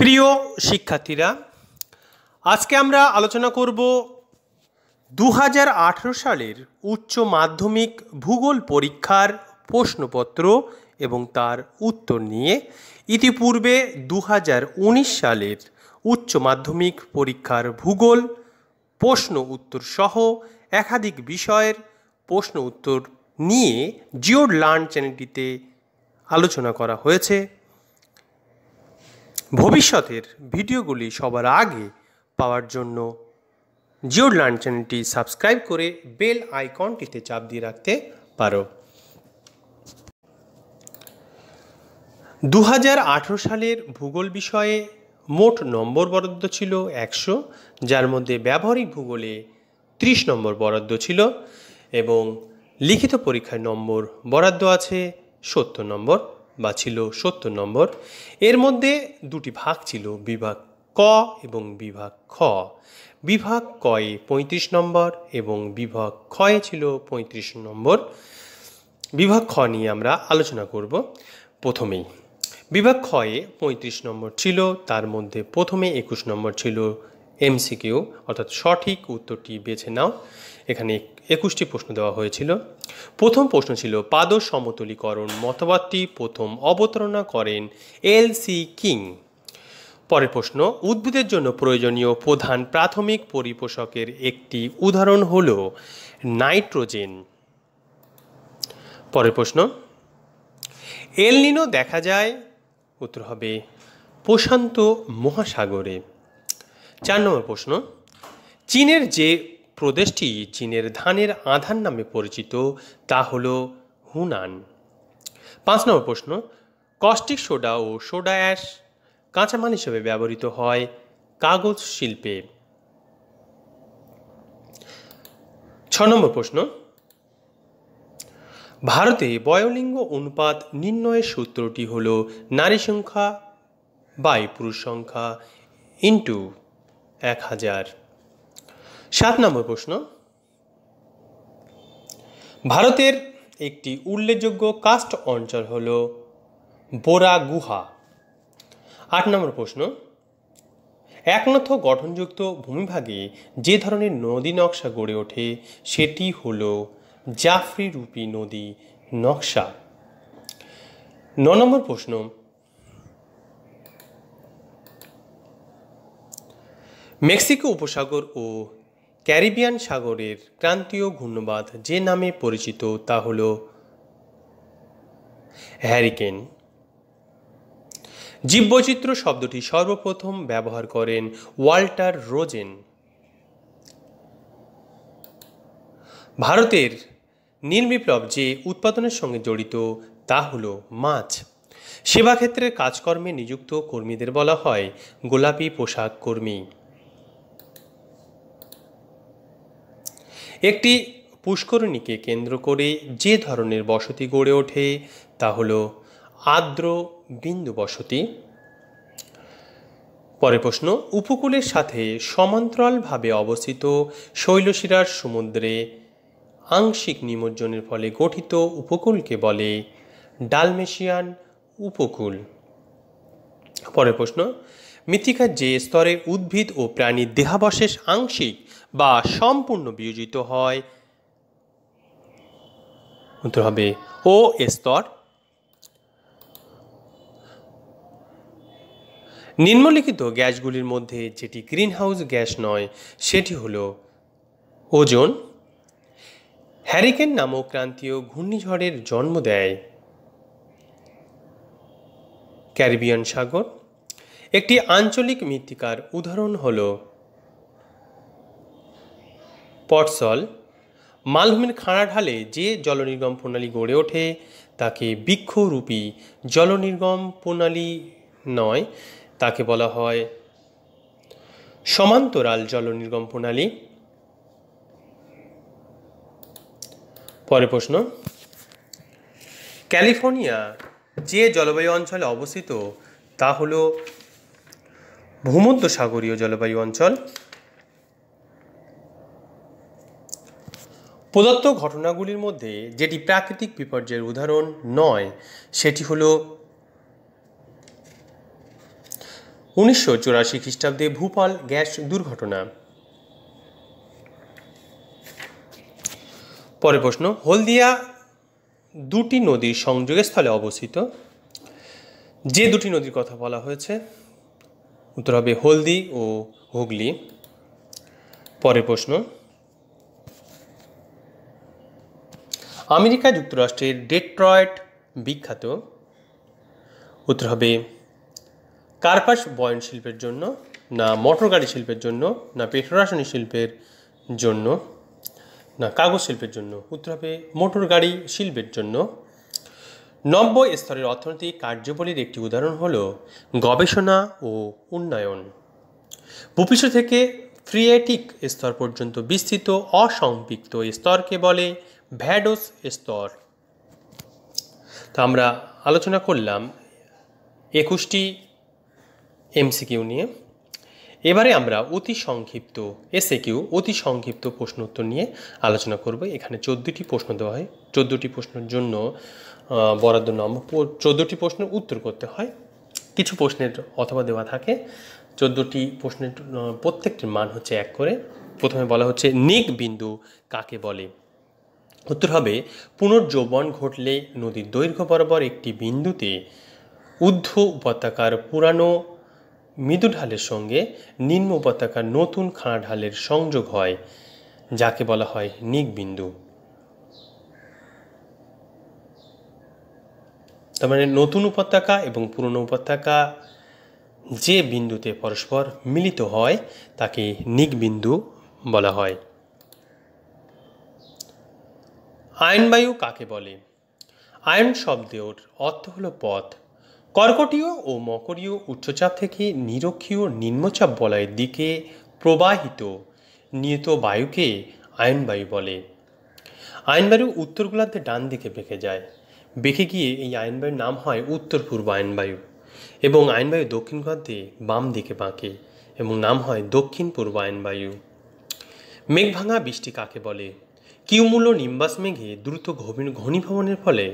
প্রিয় শিক্ষার্থীরা আজকে আমরা আলোচনা করব দু সালের উচ্চ মাধ্যমিক ভূগোল পরীক্ষার প্রশ্নপত্র এবং তার উত্তর নিয়ে ইতিপূর্বে দু সালের উচ্চ মাধ্যমিক পরীক্ষার ভূগোল প্রশ্ন উত্তর সহ একাধিক বিষয়ের প্রশ্ন উত্তর নিয়ে জিওড লার্ন চ্যানেলটিতে আলোচনা করা হয়েছে ভবিষ্যতের ভিডিওগুলি সবার আগে পাওয়ার জন্য জিওর লার্ন চ্যানেলটি সাবস্ক্রাইব করে বেল আইকনটিতে চাপ দিয়ে রাখতে পারো দু সালের ভূগোল বিষয়ে মোট নম্বর বরাদ্দ ছিল একশো যার মধ্যে ব্যবহারিক ভূগোলে ত্রিশ নম্বর বরাদ্দ ছিল এবং লিখিত পরীক্ষায় নম্বর বরাদ্দ আছে সত্তর নম্বর বা ছিল সত্তর নম্বর এর মধ্যে দুটি ভাগ ছিল বিভাগ ক এবং বিভাগ খ বিভাগ কয়ে পঁয়ত্রিশ নম্বর এবং বিভাগ খয়ে ছিল পঁয়ত্রিশ নম্বর বিভাগ খ নিয়ে আমরা আলোচনা করব প্রথমেই বিভাগ খয়ে পঁয়ত্রিশ নম্বর ছিল তার মধ্যে প্রথমে একুশ নম্বর ছিল এমসিকিউ অর্থাৎ সঠিক উত্তরটি বেছে নাও এখানে একুশটি প্রশ্ন দেওয়া হয়েছিল প্রথম প্রশ্ন ছিল পাদ সমতলীকরণ মতবাদটি প্রথম অবতারণা করেন এল সি কিং পরের প্রশ্ন উদ্ভিদের জন্য প্রয়োজনীয় প্রধান প্রাথমিক পরিপোষকের একটি উদাহরণ হল নাইট্রোজেন পরের প্রশ্ন এল নিনো দেখা যায় উত্তর হবে প্রশান্ত মহাসাগরে চার নম্বর প্রশ্ন চীনের যে প্রদেশটি চীনের ধানের আধান নামে পরিচিত তা হল হুনান পাঁচ নম্বর প্রশ্ন কস্টিক সোডা ও সোডা অ্যাশ কাঁচামাল হিসেবে ব্যবহৃত হয় কাগজ শিল্পে ছ নম্বর প্রশ্ন ভারতে বয়লিঙ্গ অনুপাত নির্ণয়ের সূত্রটি হল নারী সংখ্যা বাই পুরুষ সংখ্যা ইন্টু এক হাজার সাত নম্বর প্রশ্ন ভারতের একটি উল্লেখযোগ্য কাস্ট অঞ্চল হল বোরা গুহা আট নম্বর প্রশ্ন একনথ গঠনযুক্ত ভূমিভাগে যে ধরনের নদী নকশা গড়ে ওঠে সেটি হল জাফরি রূপী নদী নকশা ন নম্বর প্রশ্ন মেক্সিকো উপসাগর ও ক্যারিবিয়ান সাগরের ক্রান্তীয় ঘূর্ণবাদ যে নামে পরিচিত তা হল হ্যারিকেন জীববৈচিত্র্য শব্দটি সর্বপ্রথম ব্যবহার করেন ওয়াল্টার রোজেন ভারতের নীলবিপ্লব যে উৎপাদনের সঙ্গে জড়িত তা হল মাছ সেবাক্ষেত্রের কাজকর্মে নিযুক্ত কর্মীদের বলা হয় গোলাপি পোশাক কর্মী একটি পুষ্করিণীকে কেন্দ্র করে যে ধরনের বসতি গড়ে ওঠে তা হল আর্দ্র বিন্দু বসতি পরে প্রশ্ন উপকূলের সাথে সমান্তরালভাবে অবস্থিত শৈলশিরার সমুদ্রে আংশিক নিমজ্জনের ফলে গঠিত উপকূলকে বলে ডালমেশিয়ান উপকূল পরের প্রশ্ন মৃত্তিকার যে স্তরে উদ্ভিদ ও প্রাণীর দেহাবশেষ আংশিক বা সম্পূর্ণ বিয়োজিত হয় উত্তর হবে ও স্তর নিম্নলিখিত গ্যাসগুলির মধ্যে যেটি গ্রিনহাউস গ্যাস নয় সেটি হল ওজন হ্যারিকেন নামক ক্রান্তীয় ঘূর্ণিঝড়ের জন্ম দেয় ক্যারিবিয়ান সাগর একটি আঞ্চলিক মৃত্তিকার উদাহরণ হলো পটসল মালভূমির খাঁড়া ঢালে যে জলনির্গম প্রণালী গড়ে ওঠে তাকে বৃক্ষরূপী জলনির্গম প্রণালী নয় তাকে বলা হয় সমান্তরাল জলনির্গম প্রণালী পরে প্রশ্ন ক্যালিফোর্নিয়া যে জলবায়ু অঞ্চলে অবস্থিত তা হল ভূমধ্যসাগরীয় জলবায়ু অঞ্চল প্রদত্ত ঘটনাগুলির মধ্যে যেটি প্রাকৃতিক বিপর্যয়ের উদাহরণ নয় সেটি হল উনিশশো চুরাশি খ্রিস্টাব্দে ভূপাল গ্যাস দুর্ঘটনা পরের প্রশ্ন হলদিয়া দুটি নদীর সংযোগের স্থলে অবস্থিত যে দুটি নদীর কথা বলা হয়েছে উত্তর হবে হলদি ও হুগলি পরের প্রশ্ন আমেরিকা যুক্তরাষ্ট্রের ডেট্রয়েট বিখ্যাত উত্তর হবে কার্পাস বয়ন শিল্পের জন্য না মোটর গাড়ি শিল্পের জন্য না পেট্রোরাসনী শিল্পের জন্য না কাগজ শিল্পের জন্য উত্তর হবে মোটর গাড়ি শিল্পের জন্য নব্বই স্তরের অর্থনৈতিক কার্যবলীর একটি উদাহরণ হল গবেষণা ও উন্নয়ন ভূপৃষ্ঠ থেকে ফ্রিয়েটিক স্তর পর্যন্ত বিস্তৃত অসম্পৃক্ত স্তরকে বলে ভ্যাডোস স্তর তো আমরা আলোচনা করলাম একুশটি এমসিকিউ নিয়ে এবারে আমরা অতি সংক্ষিপ্ত এসএ কিউ অতি সংক্ষিপ্ত প্রশ্ন উত্তর নিয়ে আলোচনা করব এখানে চোদ্দোটি প্রশ্ন দেওয়া হয় চোদ্দোটি প্রশ্নের জন্য বরাদ্দ নম্বর চোদ্দোটি প্রশ্নের উত্তর করতে হয় কিছু প্রশ্নের অথবা দেওয়া থাকে চোদ্দোটি প্রশ্নের প্রত্যেকটির মান হচ্ছে এক করে প্রথমে বলা হচ্ছে নিক বিন্দু কাকে বলে উত্তর হবে পুনর্যৌবন ঘটলে নদীর দৈর্ঘ্য বরাবর একটি বিন্দুতে ঊর্ধ্ব উপত্যকার পুরানো মৃদু ঢালের সঙ্গে নিম্ন উপত্যকার নতুন খাড়া ঢালের সংযোগ হয় যাকে বলা হয় নিকবিন্দু তার মানে নতুন উপত্যকা এবং পুরনো উপত্যকা যে বিন্দুতে পরস্পর মিলিত হয় তাকে নিকবিন্দু বলা হয় আয়নবায়ু কাকে বলে আয়ন শব্দের অর্থ হল পথ কর্কটীয় ও মকরীয় উচ্চচাপ থেকে নিরক্ষীয় নিম্নচাপ বলয়ের দিকে প্রবাহিত নিয়ত বায়ুকে আয়নবায়ু বলে আয়নবায়ু উত্তর গোলার্ধে ডান দিকে বেঁকে যায় বেঁকে গিয়ে এই আয়নবায়ুর নাম হয় উত্তর পূর্ব আয়নবায়ু এবং আয়নবায়ু দক্ষিণ গোলার্ধে বাম দিকে বাঁকে এবং নাম হয় দক্ষিণ পূর্ব আয়নবায়ু মেঘভাঙা বৃষ্টি কাকে বলে কিউমুলো নিম্বাস মেঘে দ্রুত ঘনীভবনের ঘনীভবনের ফলে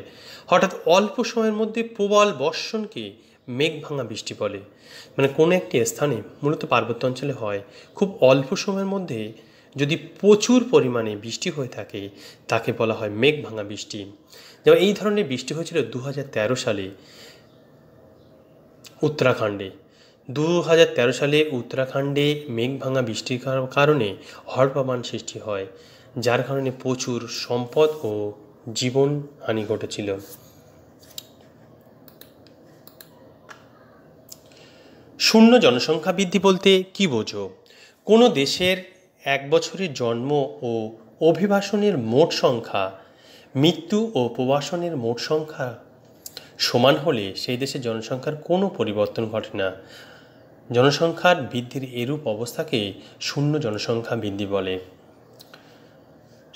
হঠাৎ অল্প সময়ের মধ্যে প্রবল বর্ষণকে মেঘ ভাঙা বৃষ্টি বলে মানে কোনো একটি স্থানে মূলত পার্বত্য অঞ্চলে হয় খুব অল্প সময়ের মধ্যে যদি প্রচুর পরিমাণে বৃষ্টি হয়ে থাকে তাকে বলা হয় মেঘ ভাঙা বৃষ্টি যেমন এই ধরনের বৃষ্টি হয়েছিল দু সালে উত্তরাখণ্ডে দু সালে উত্তরাখণ্ডে মেঘ ভাঙা বৃষ্টির কারণে হড়পাবান সৃষ্টি হয় যার কারণে প্রচুর সম্পদ ও জীবন হানি ঘটেছিল শূন্য জনসংখ্যা বৃদ্ধি বলতে কি বোঝো কোনো দেশের এক বছরের জন্ম ও অভিবাসনের মোট সংখ্যা মৃত্যু ও প্রবাসনের মোট সংখ্যা সমান হলে সেই দেশের জনসংখ্যার কোনো পরিবর্তন ঘটে না জনসংখ্যার বৃদ্ধির এরূপ অবস্থাকে শূন্য জনসংখ্যা বৃদ্ধি বলে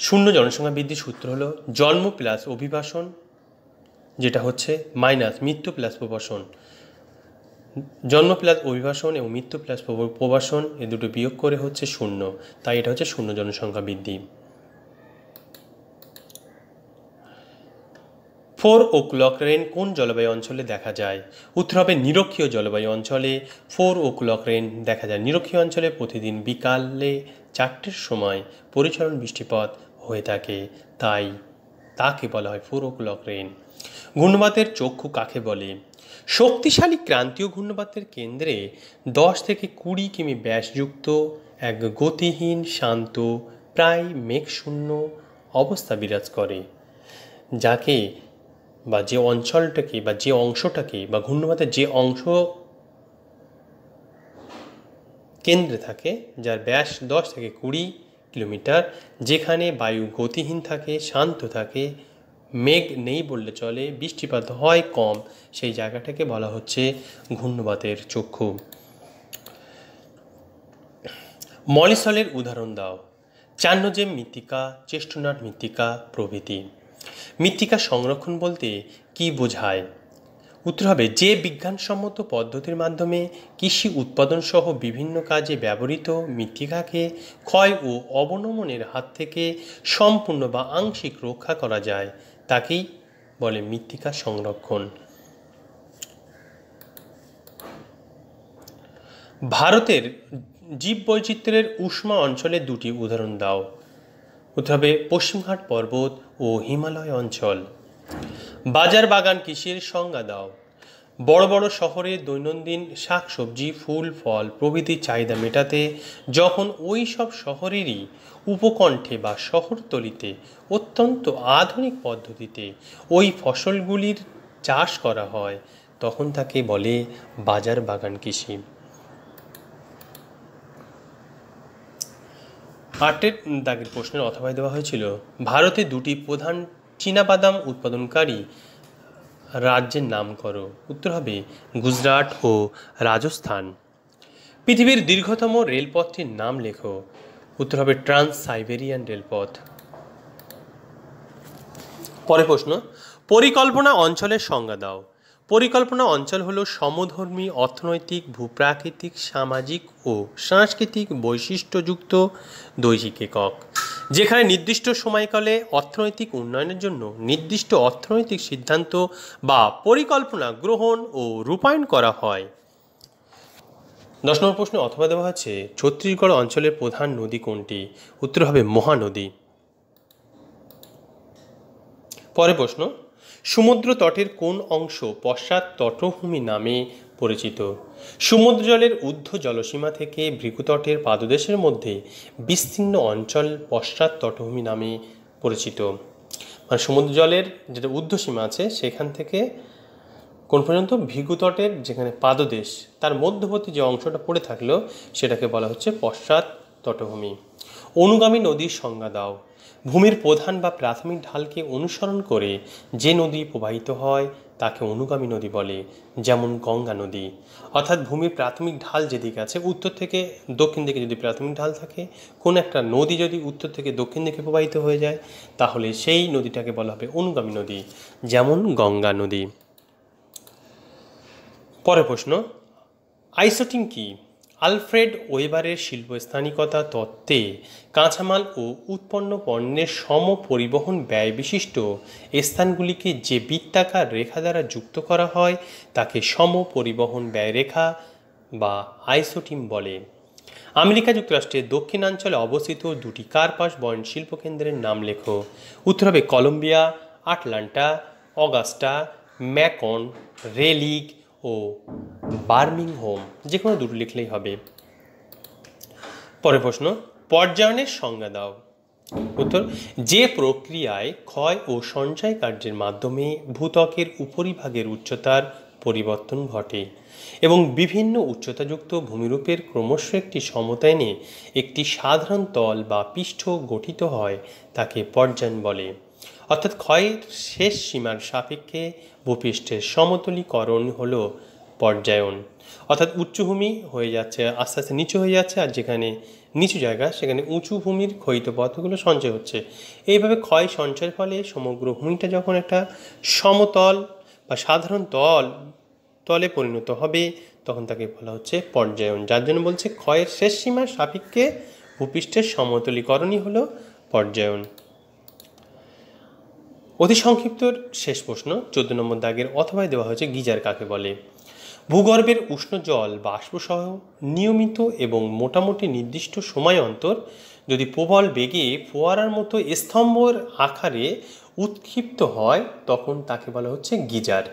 শূন্য জনসংখ্যা বৃদ্ধির সূত্র হলো জন্ম প্লাস অভিবাসন যেটা হচ্ছে মাইনাস মৃত্যু প্লাস প্রবাসন জন্ম প্লাস অভিবাসন এবং মৃত্যু প্লাস প্রবাসন এ দুটো বিয়োগ করে হচ্ছে শূন্য তাই এটা হচ্ছে শূন্য জনসংখ্যা বৃদ্ধি ফোর ও ক্লক রেন কোন জলবায়ু অঞ্চলে দেখা যায় উত্তর হবে নিরক্ষীয় জলবায়ু অঞ্চলে ফোর ও ক্লক রেন দেখা যায় নিরক্ষীয় অঞ্চলে প্রতিদিন বিকালে চারটের সময় পরিচালন বৃষ্টিপাত হয়ে থাকে তাই তাকে বলা হয় ফোরোক্লক রেন ঘূর্ণবাতের চক্ষু কাকে বলে শক্তিশালী ক্রান্তীয় ঘূর্ণবাতের কেন্দ্রে দশ থেকে কুড়ি কিমি ব্যাসযুক্ত এক গতিহীন শান্ত প্রায় মেঘশূন্য অবস্থা বিরাজ করে যাকে বা যে অঞ্চলটাকে বা যে অংশটাকে বা ঘূর্ণবাতের যে অংশ কেন্দ্রে থাকে যার ব্যাস দশ থেকে কুড়ি কিলোমিটার যেখানে বায়ু গতিহীন থাকে শান্ত থাকে মেঘ নেই বললে চলে বৃষ্টিপাত হয় কম সেই জায়গাটাকে বলা হচ্ছে ঘূর্ণবাতের চক্ষু মলিসলের উদাহরণ দাও চান্নজেম মৃত্তিকা চেষ্টনাট মৃত্তিকা প্রভৃতি মৃত্তিকা সংরক্ষণ বলতে কি বোঝায় উত্তর হবে যে বিজ্ঞানসম্মত পদ্ধতির মাধ্যমে কৃষি উৎপাদনসহ বিভিন্ন কাজে ব্যবহৃত মৃত্তিকাকে ক্ষয় ও অবনমনের হাত থেকে সম্পূর্ণ বা আংশিক রক্ষা করা যায় তাকেই বলে মৃত্তিকা সংরক্ষণ ভারতের জীববৈচিত্র্যের উষ্মা অঞ্চলে দুটি উদাহরণ দাও উত্তর হবে পশ্চিমঘাট পর্বত ও হিমালয় অঞ্চল বাজার বাগান কৃষির সংজ্ঞা দাও বড় বড় শহরে দৈনন্দিন শাকসবজি ফুল ফল প্রভৃতির চাহিদা মেটাতে যখন ওই সব শহরেরই উপকণ্ঠে বা শহরতলিতে অত্যন্ত আধুনিক পদ্ধতিতে ওই ফসলগুলির চাষ করা হয় তখন তাকে বলে বাজার বাগান কৃষি আটের দাগের প্রশ্নের অথবায় দেওয়া হয়েছিল ভারতে দুটি প্রধান চীনাবাদাম উৎপাদনকারী রাজ্যের নাম করো উত্তর হবে গুজরাট ও রাজস্থান পৃথিবীর দীর্ঘতম রেলপথটির নাম লেখো উত্তর হবে ট্রান্স সাইবেরিয়ান রেলপথ পরের প্রশ্ন পরিকল্পনা অঞ্চলের সংজ্ঞা দাও পরিকল্পনা অঞ্চল হলো সমধর্মী অর্থনৈতিক ভূপ্রাকৃতিক সামাজিক ও সাংস্কৃতিক বৈশিষ্ট্যযুক্ত দৈহিক একক যেখানে নির্দিষ্ট সময়কালে অর্থনৈতিক উন্নয়নের জন্য নির্দিষ্ট অর্থনৈতিক সিদ্ধান্ত বা পরিকল্পনা গ্রহণ ও রূপায়ণ করা হয় দশ নম্বর প্রশ্ন অথবা দেওয়া আছে ছত্তিশগড় অঞ্চলের প্রধান নদী কোনটি উত্তর হবে মহানদী পরে প্রশ্ন সমুদ্র তটের কোন অংশ পশ্চাৎ তটভূমি নামে পরিচিত সমুদ্র জলের ঊর্ধ্ব জলসীমা থেকে ভৃগুতটের পাদদেশের মধ্যে বিস্তীর্ণ অঞ্চল পশ্চাৎ তটভূমি নামে পরিচিত মানে সমুদ্র জলের যেটা ঊর্ধ্বসীমা আছে সেখান থেকে কোন পর্যন্ত ভৃগুতটের যেখানে পাদদেশ তার মধ্যবর্তী যে অংশটা পড়ে থাকলো সেটাকে বলা হচ্ছে পশ্চাৎ তটভূমি অনুগামী নদীর সংজ্ঞা দাও ভূমির প্রধান বা প্রাথমিক ঢালকে অনুসরণ করে যে নদী প্রবাহিত হয় তাকে অনুগামী নদী বলে যেমন গঙ্গা নদী অর্থাৎ ভূমির প্রাথমিক ঢাল যেদিকে আছে উত্তর থেকে দক্ষিণ দিকে যদি প্রাথমিক ঢাল থাকে কোন একটা নদী যদি উত্তর থেকে দক্ষিণ দিকে প্রবাহিত হয়ে যায় তাহলে সেই নদীটাকে বলা হবে অনুগামী নদী যেমন গঙ্গা নদী পরের প্রশ্ন আইসোটিং কী আলফ্রেড ওয়েবারের শিল্পস্থানিকতা তত্ত্বে কাঁচামাল ও উৎপন্ন পণ্যের সম পরিবহন ব্যয় বিশিষ্ট স্থানগুলিকে যে বৃত্তাকার রেখা দ্বারা যুক্ত করা হয় তাকে সম পরিবহন ব্যয় রেখা বা আইসোটিম বলে আমেরিকা যুক্তরাষ্ট্রের দক্ষিণাঞ্চলে অবস্থিত দুটি কার্পাস বয়ন কেন্দ্রের নাম লেখ উত্তর হবে কলম্বিয়া আটলান্টা অগাস্টা ম্যাকন রেলিগ ও বার্মিং হোম যে কোনো দুটো লিখলেই হবে পরের প্রশ্ন পর্যায়নের সংজ্ঞা দাও উত্তর যে প্রক্রিয়ায় ক্ষয় ও সঞ্চয় কার্যের মাধ্যমে ভূত্বকের উপরিভাগের উচ্চতার পরিবর্তন ঘটে এবং বিভিন্ন উচ্চতাযুক্ত ভূমিরূপের ক্রমশ একটি সমতায়নে একটি সাধারণ তল বা পৃষ্ঠ গঠিত হয় তাকে পর্যায়ন বলে অর্থাৎ ক্ষয়ের শেষ সীমার সাপেক্ষে ভূপৃষ্ঠের সমতলীকরণ হল পর্যায়ন অর্থাৎ উচ্চভূমি হয়ে যাচ্ছে আস্তে আস্তে নিচু হয়ে যাচ্ছে আর যেখানে নিচু জায়গা সেখানে উঁচু ভূমির ক্ষয়িত পথগুলো সঞ্চয় হচ্ছে এইভাবে ক্ষয় সঞ্চয়ের ফলে সমগ্র ভূমিটা যখন একটা সমতল বা সাধারণ তল তলে পরিণত হবে তখন তাকে বলা হচ্ছে পর্যায়ন যার জন্য বলছে ক্ষয়ের শেষ সীমার সাপেক্ষে ভূপৃষ্ঠের সমতলীকরণই হলো পর্যায়ন অতি সংক্ষিপ্ত শেষ প্রশ্ন চোদ্দ নম্বর দাগের অথবায় দেওয়া হয়েছে গিজার কাকে বলে ভূগর্ভের উষ্ণ জল বাষ্পসহ নিয়মিত এবং মোটামুটি নির্দিষ্ট সময় অন্তর যদি প্রবল বেগে ফোয়ারার মতো স্তম্ভর আকারে উৎক্ষিপ্ত হয় তখন তাকে বলা হচ্ছে গিজার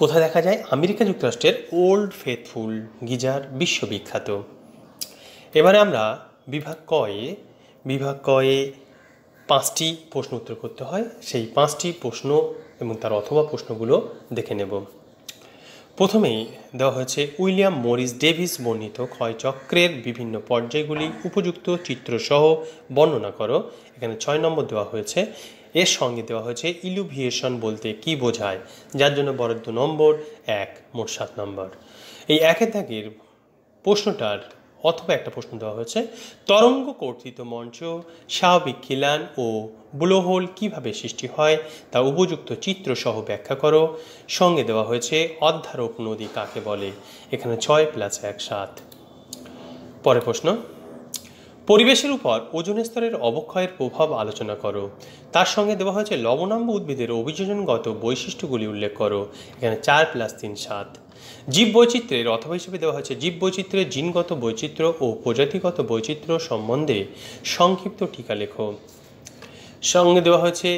কোথায় দেখা যায় আমেরিকা যুক্তরাষ্ট্রের ওল্ড ফেথফুল গিজার বিশ্ববিখ্যাত এবারে আমরা বিভাগ কয়ে বিভাগ কয়ে পাঁচটি প্রশ্ন উত্তর করতে হয় সেই পাঁচটি প্রশ্ন এবং তার অথবা প্রশ্নগুলো দেখে নেব প্রথমেই দেওয়া হয়েছে উইলিয়াম মরিস ডেভিস বর্ণিত ক্ষয়চক্রের বিভিন্ন পর্যায়গুলি উপযুক্ত চিত্রসহ বর্ণনা করো এখানে ছয় নম্বর দেওয়া হয়েছে এর সঙ্গে দেওয়া হয়েছে ইলুভিয়েশন বলতে কি বোঝায় যার জন্য বরাদ্দ নম্বর এক মোট সাত নম্বর এই একে দাগের প্রশ্নটার অথবা একটা প্রশ্ন দেওয়া হয়েছে তরঙ্গ কর্তৃত মঞ্চ স্বাভাবিক খিলান ও ব্লোহোল কিভাবে সৃষ্টি হয় তা উপযুক্ত চিত্রসহ ব্যাখ্যা করো সঙ্গে দেওয়া হয়েছে অধ্যারোপ নদী কাকে বলে এখানে ছয় প্লাস এক সাত পরের প্রশ্ন পরিবেশের উপর ওজন স্তরের অবক্ষয়ের প্রভাব আলোচনা করো তার সঙ্গে দেওয়া হয়েছে লবণাম্ব উদ্ভিদের অভিযোজনগত বৈশিষ্ট্যগুলি উল্লেখ করো এখানে চার প্লাস তিন সাত জীব বৈচিত্র্যের অথবা হিসেবে দেওয়া হয়েছে জীব বৈচিত্র্যের জিনগত বৈচিত্র্য ও প্রজাতিগত বৈচিত্র্য সম্বন্ধে সংক্ষিপ্ত টিকা লেখো সঙ্গে দেওয়া হয়েছে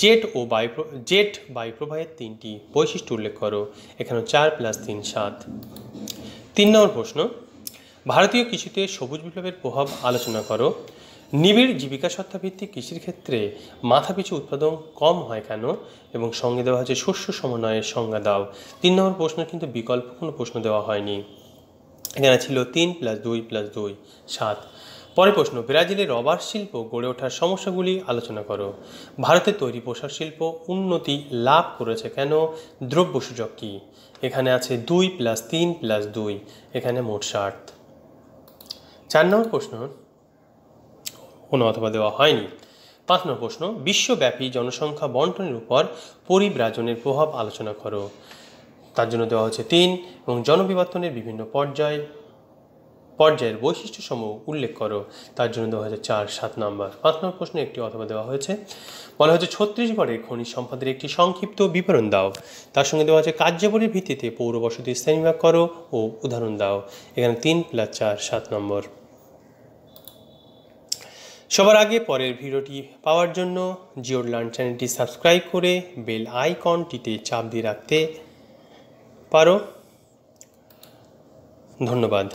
জেট ও বাইপ্র জেট বায়ুপ্রবাহের তিনটি বৈশিষ্ট্য উল্লেখ করো এখানে চার প্লাস তিন সাত তিন নম্বর প্রশ্ন ভারতীয় কৃষিতে সবুজ বিপ্লবের প্রভাব আলোচনা করো নিবিড় জীবিকা সত্তাভিত্তিক কৃষির ক্ষেত্রে মাথাপিছু উৎপাদন কম হয় কেন এবং সঙ্গে দেওয়া হয়েছে শস্য সমন্বয়ের সংজ্ঞা দাও তিন নম্বর প্রশ্ন কিন্তু বিকল্প কোনো প্রশ্ন দেওয়া হয়নি এখানে ছিল তিন প্লাস দুই প্লাস দুই সাত পরে প্রশ্ন ব্রাজিলের রবার শিল্প গড়ে ওঠার সমস্যাগুলি আলোচনা করো ভারতে তৈরি পোশাক শিল্প উন্নতি লাভ করেছে কেন দ্রব্য সুযোগ কী এখানে আছে দুই প্লাস তিন প্লাস দুই এখানে মোট ষাট চার নম্বর প্রশ্ন কোনো অথবা দেওয়া হয়নি পাঁচ নম্বর প্রশ্ন বিশ্বব্যাপী জনসংখ্যা বন্টনের উপর পরিব্রাজনের প্রভাব আলোচনা করো তার জন্য দেওয়া হচ্ছে তিন এবং জনবিবর্তনের বিভিন্ন পর্যায় পর্যায়ের বৈশিষ্ট্যসমূহ উল্লেখ করো তার জন্য দেওয়া হয়েছে চার সাত নম্বর পাঁচ নম্বর প্রশ্নে একটি অথবা দেওয়া হয়েছে বলা হয়েছে ছত্তিশগড়ের খনিজ সম্পদের একটি সংক্ষিপ্ত বিবরণ দাও তার সঙ্গে দেওয়া হয়েছে কার্যাবলীর ভিত্তিতে পৌর বসতি করো ও উদাহরণ দাও এখানে তিন প্লাস চার সাত নম্বর সবার আগে পরের ভিডিওটি পাওয়ার জন্য জিওর লার্ন চ্যানেলটি সাবস্ক্রাইব করে বেল আইকনটিতে চাপ দিয়ে রাখতে পারো ধন্যবাদ